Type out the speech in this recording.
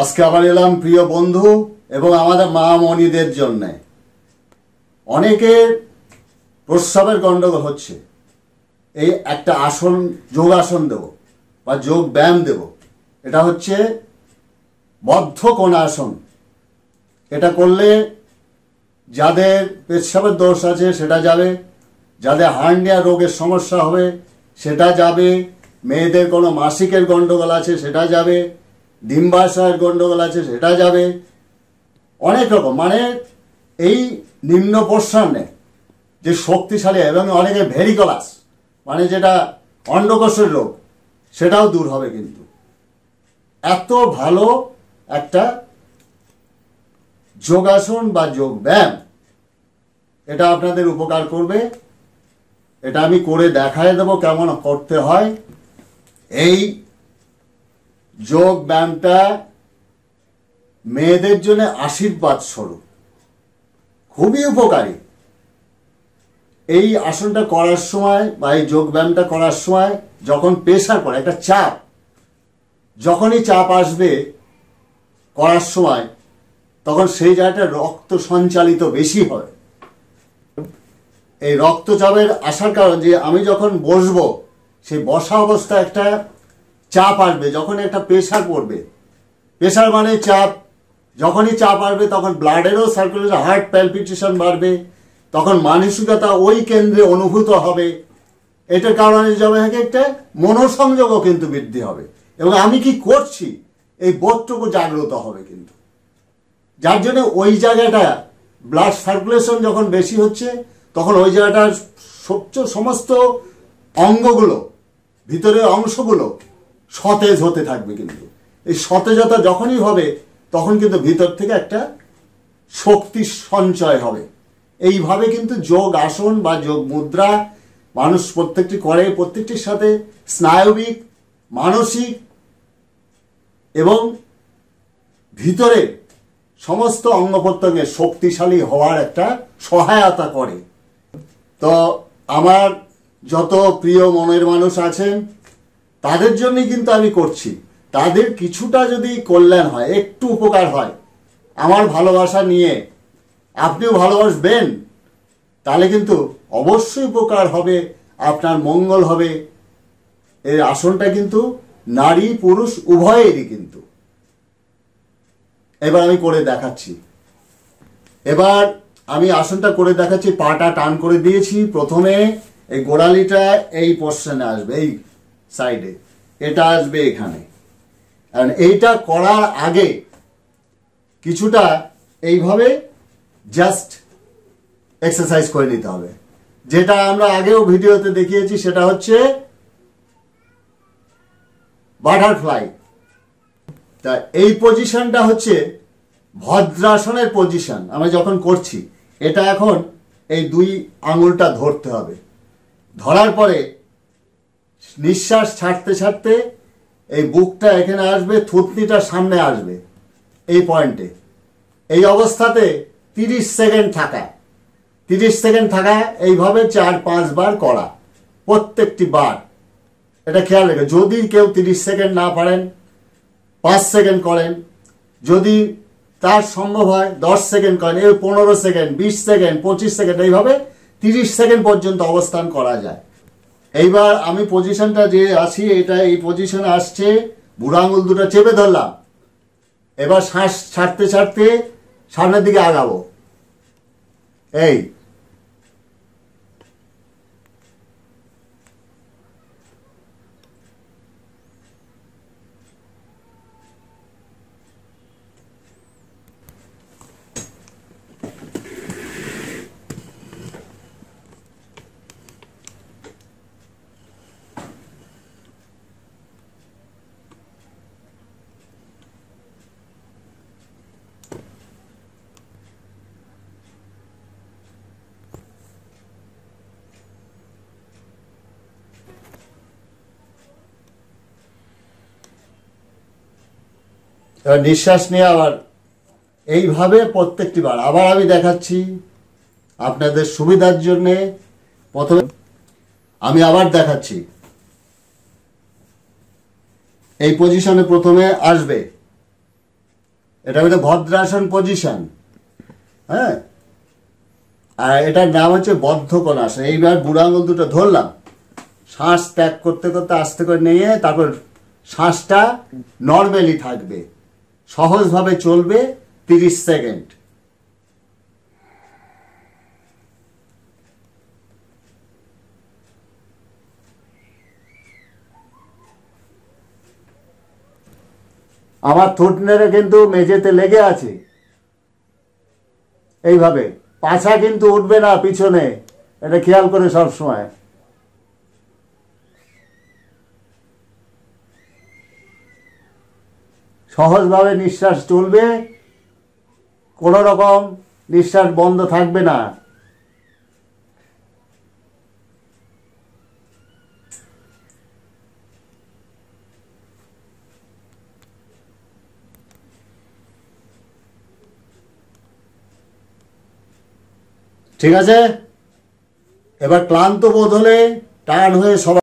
আজকে আবার এলাম প্রিয় বন্ধু এবং আমাদের মা মনিদের জন্যে অনেকের প্রস্রাবের গণ্ডগোল হচ্ছে এই একটা আসন যোগাসন দেব বা যোগ ব্যায়াম দেব এটা হচ্ছে বদ্ধ আসন এটা করলে যাদের পেশাবের দোষ আছে সেটা যাবে যাদের হার্নিয়া রোগের সমস্যা হবে সেটা যাবে মেয়েদের কোনো মাসিকের গণ্ডগোল আছে সেটা যাবে ডিম্বাশয়ের গণ্ডগোল আছে সেটা যাবে অনেক রকম মানে এই নিম্ন পোর্শনে যে শক্তিশালী এবং অনেকে ভেরিকলাস মানে যেটা অন্ডকোষের রোগ সেটাও দূর হবে কিন্তু এত ভালো একটা যোগাসন বা যোগ ব্যায়াম এটা আপনাদের উপকার করবে এটা আমি করে দেখায় দেবো কেমন করতে হয় এই যোগ ব্যায়ামটা মেয়েদের জন্য আশীর্বাদ স্বরূপ খুবই উপকারী এই আসনটা করার সময় বা এই যোগব্যায়ামটা করার সময় যখন প্রেশার করে একটা চাপ যখনই চাপ আসবে করার সময় তখন সেই জায়গাটা রক্ত সঞ্চালিত বেশি হয় এই রক্তচাপের আসার কারণ যে আমি যখন বসবো সেই বসা অবস্থা একটা চাপ আসবে যখন একটা প্রেশার পড়বে প্রেশার মানে চাপ যখনই চাপ আসবে তখন ব্লাডেরও সার্কুলেশন হার্ট প্যালপিটেশন বাড়বে তখন মানসিকতা ওই কেন্দ্রে অনুভূত হবে এটার কারণে যাবে একটা মনোসংযোগও কিন্তু বৃদ্ধি হবে এবং আমি কি করছি এই বোধটুকু জাগ্রত হবে কিন্তু যার জন্য ওই জায়গাটা ব্লাড সার্কুলেশন যখন বেশি হচ্ছে তখন ওই জায়গাটার সবচেয়ে সমস্ত অঙ্গগুলো ভিতরের অংশগুলো সতেজ হতে থাকবে কিন্তু এই সতেজতা যখনই হবে তখন কিন্তু ভিতর থেকে একটা শক্তি সঞ্চয় হবে এইভাবে কিন্তু যোগ আসন বা যোগ মুদ্রা মানুষ প্রত্যেকটি করে প্রত্যেকটির সাথে স্নায়বিক মানসিক এবং ভিতরে সমস্ত অঙ্গ প্রত্যঙ্গে শক্তিশালী হওয়ার একটা সহায়তা করে তো আমার যত প্রিয় মনের মানুষ আছেন তাদের জন্যই কিন্তু আমি করছি তাদের কিছুটা যদি কল্যাণ হয় একটু উপকার হয় আমার ভালোবাসা নিয়ে আপনিও ভালোবাসবেন তাহলে কিন্তু অবশ্যই উপকার হবে আপনার মঙ্গল হবে এর আসনটা কিন্তু নারী পুরুষ উভয়েরই কিন্তু এবার আমি করে দেখাচ্ছি এবার আমি আসনটা করে দেখাচ্ছি পাটা টান করে দিয়েছি প্রথমে এই গোড়ালিটা এই পশ্চিমে আসবে এই সাইডে এটা আসবে এখানে কারণ এইটা করার আগে কিছুটা এইভাবে জাস্ট এক্সারসাইজ করে নিতে হবে যেটা আমরা আগেও ভিডিওতে দেখিয়েছি সেটা হচ্ছে বাটারফ্লাই তা এই পজিশনটা হচ্ছে ভদ্রাসনের পজিশন আমরা যখন করছি এটা এখন এই দুই আঙুলটা ধরতে হবে ধরার পরে নিঃশ্বাস ছাড়তে ছাড়তে এই বুকটা এখানে আসবে থুতনিটা সামনে আসবে এই পয়েন্টে এই অবস্থাতে তিরিশ সেকেন্ড থাকা তিরিশ সেকেন্ড থাকা এইভাবে চার পাঁচবার করা প্রত্যেকটি বার এটা খেয়াল রেখে যদি কেউ তিরিশ সেকেন্ড না পারেন পাঁচ সেকেন্ড করেন যদি তার সম্ভব হয় দশ সেকেন্ড করেন এই পনেরো সেকেন্ড বিশ সেকেন্ড পঁচিশ সেকেন্ড এইভাবে তিরিশ সেকেন্ড পর্যন্ত অবস্থান করা যায় এইবার আমি পজিশনটা যে আসি এটা এই পজিশন আসছে বুড়া আঙুল দুটো চেপে ধরলাম এবার শ্বাস ছাড়তে ছাড়তে সামনের দিকে আগাবো এই এবার নিঃশ্বাস নিয়ে আবার এইভাবে প্রত্যেকটি বার আবার আমি দেখাচ্ছি আপনাদের সুবিধার জন্যে প্রথমে আমি আবার দেখাচ্ছি এই পজিশনে প্রথমে আসবে এটা হচ্ছে ভদ্রাসন পজিশন হ্যাঁ আর এটার নাম হচ্ছে বদ্ধকণাসন এইবার বুড়ো আঙুল দুটো ধরলাম শ্বাস ত্যাগ করতে করতে আস্তে করে নিয়ে তারপর শ্বাসটা নর্মালি থাকবে সহজভাবে চলবে তিরিশ সেকেন্ড আমার থুট কিন্তু মেঝেতে লেগে আছে এইভাবে পাছা কিন্তু উঠবে না পিছনে এটা খেয়াল করে সব সময় সহজভাবে নিঃশ্বাস চলবে কোনো রকম নিঃশ্বাস বন্ধ থাকবে না ঠিক আছে এবার ক্লান্ত বোধ হলে টায়ার্ড হয়ে সবাই